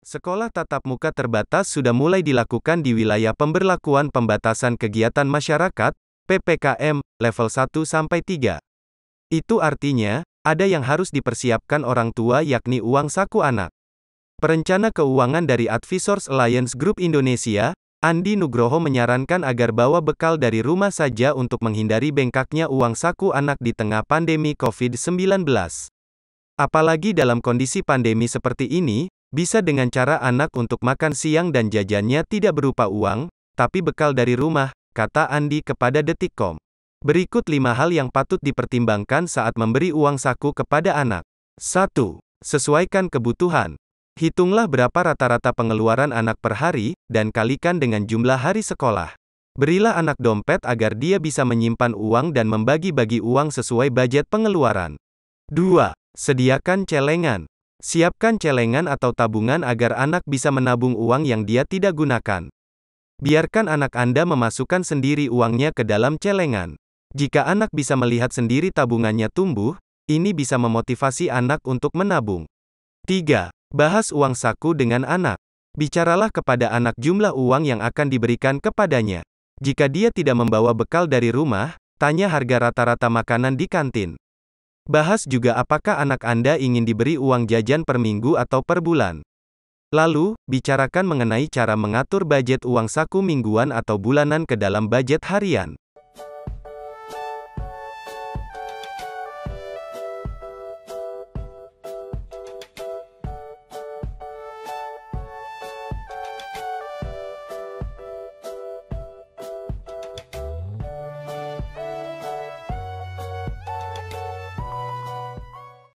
Sekolah tatap muka terbatas sudah mulai dilakukan di wilayah pemberlakuan pembatasan kegiatan masyarakat, PPKM, level 1 sampai 3. Itu artinya, ada yang harus dipersiapkan orang tua yakni uang saku anak. Perencana keuangan dari Advisors Alliance Group Indonesia, Andi Nugroho menyarankan agar bawa bekal dari rumah saja untuk menghindari bengkaknya uang saku anak di tengah pandemi COVID-19. Apalagi dalam kondisi pandemi seperti ini, bisa dengan cara anak untuk makan siang dan jajannya tidak berupa uang, tapi bekal dari rumah, kata Andi kepada Detikcom. Berikut lima hal yang patut dipertimbangkan saat memberi uang saku kepada anak. 1. Sesuaikan kebutuhan. Hitunglah berapa rata-rata pengeluaran anak per hari, dan kalikan dengan jumlah hari sekolah. Berilah anak dompet agar dia bisa menyimpan uang dan membagi-bagi uang sesuai budget pengeluaran. 2. Sediakan celengan. Siapkan celengan atau tabungan agar anak bisa menabung uang yang dia tidak gunakan. Biarkan anak Anda memasukkan sendiri uangnya ke dalam celengan. Jika anak bisa melihat sendiri tabungannya tumbuh, ini bisa memotivasi anak untuk menabung. 3. Bahas uang saku dengan anak. Bicaralah kepada anak jumlah uang yang akan diberikan kepadanya. Jika dia tidak membawa bekal dari rumah, tanya harga rata-rata makanan di kantin. Bahas juga apakah anak Anda ingin diberi uang jajan per minggu atau per bulan. Lalu, bicarakan mengenai cara mengatur budget uang saku mingguan atau bulanan ke dalam budget harian.